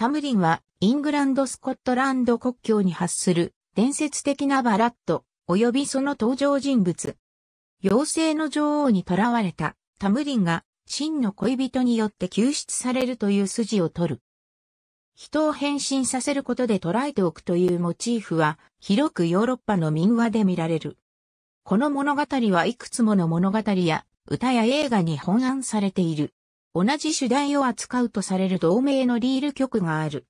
タムリンはイングランド・スコットランド国境に発する伝説的なバラット及びその登場人物。妖精の女王に囚われたタムリンが真の恋人によって救出されるという筋を取る。人を変身させることで捉えておくというモチーフは広くヨーロッパの民話で見られる。この物語はいくつもの物語や歌や映画に翻案されている。同じ主題を扱うとされる同名のリール曲がある。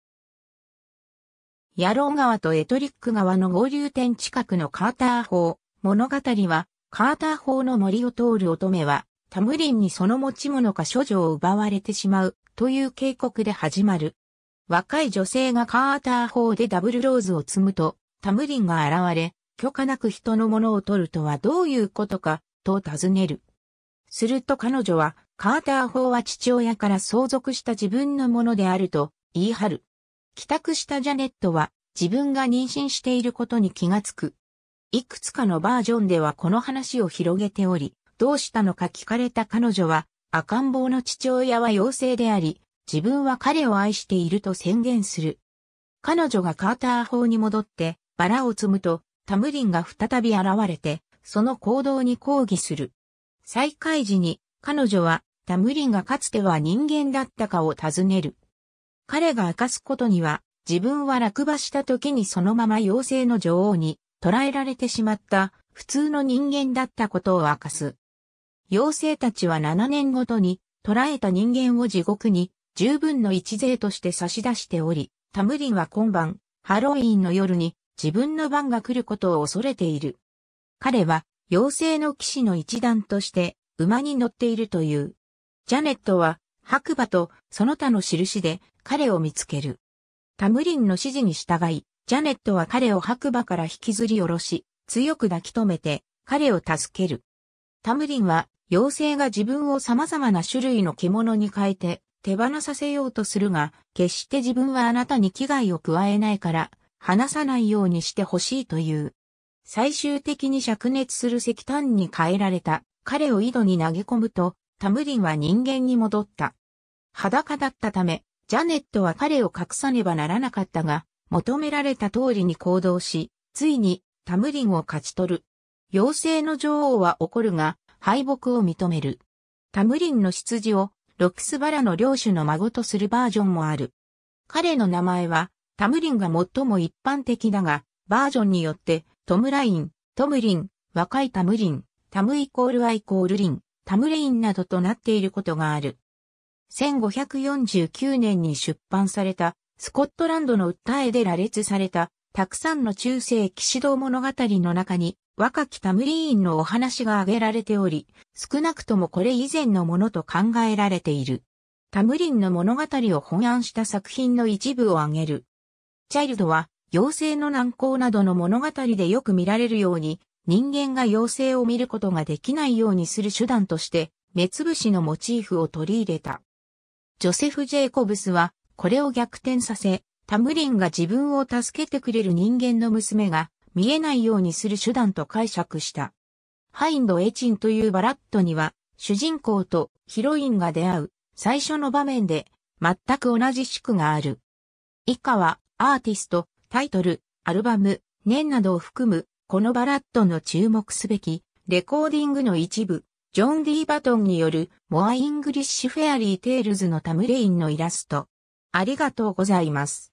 ヤロー川とエトリック川の合流点近くのカーター法。物語は、カーター法の森を通る乙女は、タムリンにその持ち物か処女を奪われてしまう、という警告で始まる。若い女性がカーター法でダブルローズを積むと、タムリンが現れ、許可なく人のものを取るとはどういうことか、と尋ねる。すると彼女は、カーター法は父親から相続した自分のものであると言い張る。帰宅したジャネットは自分が妊娠していることに気がつく。いくつかのバージョンではこの話を広げており、どうしたのか聞かれた彼女は、赤ん坊の父親は妖精であり、自分は彼を愛していると宣言する。彼女がカーター法に戻ってバラを摘むと、タムリンが再び現れて、その行動に抗議する。再会時に、彼女は、タムリンがかつては人間だったかを尋ねる。彼が明かすことには、自分は落馬した時にそのまま妖精の女王に捕らえられてしまった普通の人間だったことを明かす。妖精たちは7年ごとに捕らえた人間を地獄に十分の一税として差し出しており、タムリンは今晩、ハロウィーンの夜に自分の番が来ることを恐れている。彼は妖精の騎士の一団として馬に乗っているという。ジャネットは白馬とその他の印で彼を見つける。タムリンの指示に従い、ジャネットは彼を白馬から引きずり下ろし、強く抱き止めて彼を助ける。タムリンは妖精が自分を様々な種類の獣に変えて手放させようとするが、決して自分はあなたに危害を加えないから、離さないようにしてほしいという。最終的に灼熱する石炭に変えられた。彼を井戸に投げ込むと、タムリンは人間に戻った。裸だったため、ジャネットは彼を隠さねばならなかったが、求められた通りに行動し、ついにタムリンを勝ち取る。妖精の女王は怒るが、敗北を認める。タムリンの羊をロクスバラの領主の孫とするバージョンもある。彼の名前はタムリンが最も一般的だが、バージョンによってトムライン、トムリン、若いタムリン、タムイコールアイコールリン、タムレインなどとなっていることがある。1549年に出版された、スコットランドの訴えで羅列された、たくさんの中世騎士道物語の中に、若きタムリーンのお話が挙げられており、少なくともこれ以前のものと考えられている。タムリンの物語を翻案した作品の一部を挙げる。チャイルドは、妖精の難航などの物語でよく見られるように、人間が妖精を見ることができないようにする手段として、目つぶしのモチーフを取り入れた。ジョセフ・ジェイコブスは、これを逆転させ、タムリンが自分を助けてくれる人間の娘が、見えないようにする手段と解釈した。ハインド・エチンというバラットには、主人公とヒロインが出会う、最初の場面で、全く同じ宿がある。以下は、アーティスト、タイトル、アルバム、年などを含む、このバラッドの注目すべき、レコーディングの一部、ジョン・ディ・バトンによる、モア・イングリッシュ・フェアリー・テイルズのタムレインのイラスト。ありがとうございます。